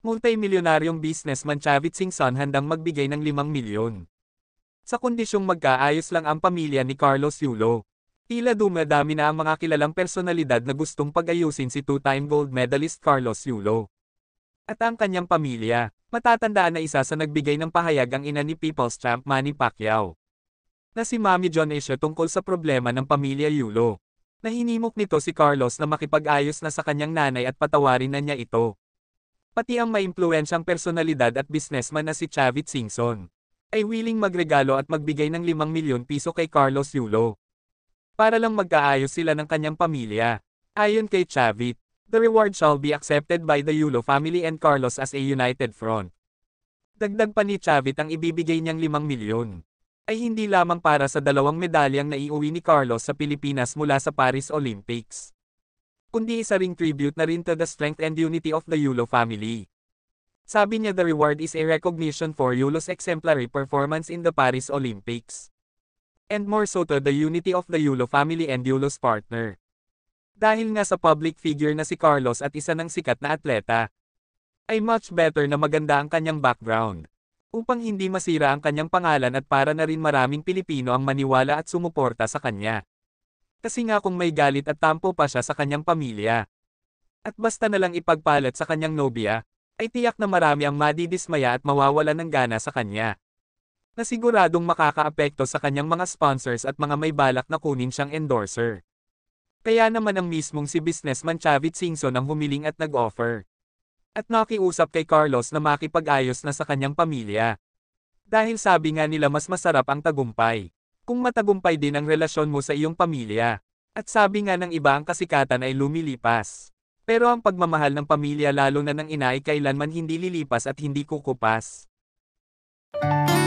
Multimilyonaryong businessman Chavit Singson handang magbigay ng 5 milyon. Sa kondisyong magkaayos lang ang pamilya ni Carlos Yulo. Tila dumadami na ang mga kilalang personalidad na gustong pag-ayusin si two-time gold medalist Carlos Yulo. At ang kanyang pamilya, matatandaan na isa sa nagbigay ng pahayag ang ina ni People's Champ Manny Pacquiao. Na si Mami John Asia tungkol sa problema ng pamilya Yulo. Nahinimok nito si Carlos na makipag-ayos na sa kanyang nanay at patawarin na niya ito. Pati ang maimpluensyang personalidad at businessman na si Chavit Singson ay willing magregalo at magbigay ng 5 milyon piso kay Carlos Yulo. Para lang magkaayos sila ng kanyang pamilya. Ayon kay Chavit, the reward shall be accepted by the Yulo family and Carlos as a united front. Dagdag pa ni Chavit ang ibibigay niyang 5 milyon ay hindi lamang para sa dalawang medalyang naiuwi ni Carlos sa Pilipinas mula sa Paris Olympics kundi isa ring tribute na rin to the strength and unity of the Yulo family. Sabi niya the reward is a recognition for Yulo's exemplary performance in the Paris Olympics. And more so to the unity of the Yulo family and Yulo's partner. Dahil nga sa public figure na si Carlos at isa ng sikat na atleta, ay much better na maganda ang kanyang background. Upang hindi masira ang kanyang pangalan at para na rin maraming Pilipino ang maniwala at sumuporta sa kanya. Kasi nga kung may galit at tampo pa siya sa kanyang pamilya. At basta na lang ipagpalat sa kanyang nobya, ay tiyak na marami ang madidismaya at mawawala ng gana sa kanya. Na siguradong makakaapekto sa kanyang mga sponsors at mga may balak na kunin siyang endorser. Kaya naman ang mismong si businessman Chavit Singson ang humiling at nag-offer. At nakiusap kay Carlos na makipag-ayos na sa kanyang pamilya. Dahil sabi nga nila mas masarap ang tagumpay kung matagumpay din ang relasyon mo sa iyong pamilya. At sabi nga ng iba ang kasikatan ay lumilipas. Pero ang pagmamahal ng pamilya lalo na ng ina ay kailanman hindi lilipas at hindi kukupas. Thank